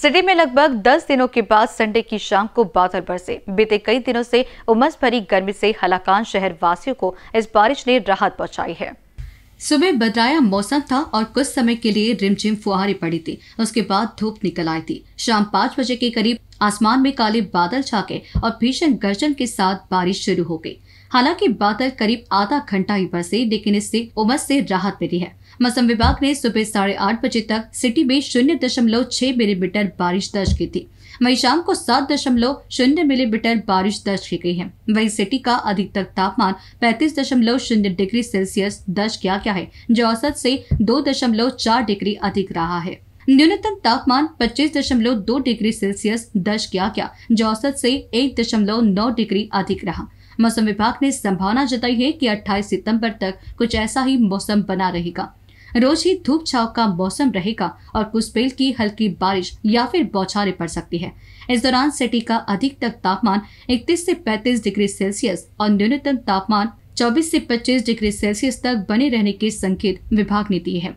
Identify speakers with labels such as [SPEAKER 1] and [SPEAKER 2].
[SPEAKER 1] city में लगभग 10 दिनों के बाद संडे की शाम को बादल बरसे बीते कई दिनों से उमस भरी गर्मी से हलाकान शहर वासियों को इस बारिश ने राहत पहुंचाई है सुबह बटाया मौसम था और कुछ समय के लिए रिमझिम फुहारी पड़ी थी उसके बाद धूप निकल आई थी शाम पाँच बजे के करीब आसमान में काले बादल छाके और भीषण गर्जन के साथ बारिश शुरू हो गई हालांकि बादल करीब आधा घंटा ही बरसे लेकिन इससे उमस से राहत मिली है मौसम विभाग ने सुबह साढ़े आठ बजे तक सिटी में शून्य दशमलव छह मिलीमीटर बारिश दर्ज की थी वही शाम को सात दशमलव शून्य मिलीमीटर बारिश दर्ज की गई है वही सिटी का अधिकतम तापमान पैंतीस दशमलव शून्य डिग्री सेल्सियस दर्ज किया गया है जो औसत से दो दशमलव चार डिग्री अधिक रहा है न्यूनतम तापमान 25.2 डिग्री सेल्सियस दर्ज किया गया जो औसत से 1.9 डिग्री अधिक रहा मौसम विभाग ने संभावना जताई है कि 28 सितंबर तक कुछ ऐसा ही मौसम बना रहेगा रोज ही धूप छाव का मौसम रहेगा और कुछ की हल्की बारिश या फिर बौछारें पड़ सकती है इस दौरान सिटी का अधिकतम तापमान 31 से 35 डिग्री सेल्सियस और न्यूनतम तापमान 24 से 25 डिग्री सेल्सियस तक बने रहने के संकेत विभाग ने दिए हैं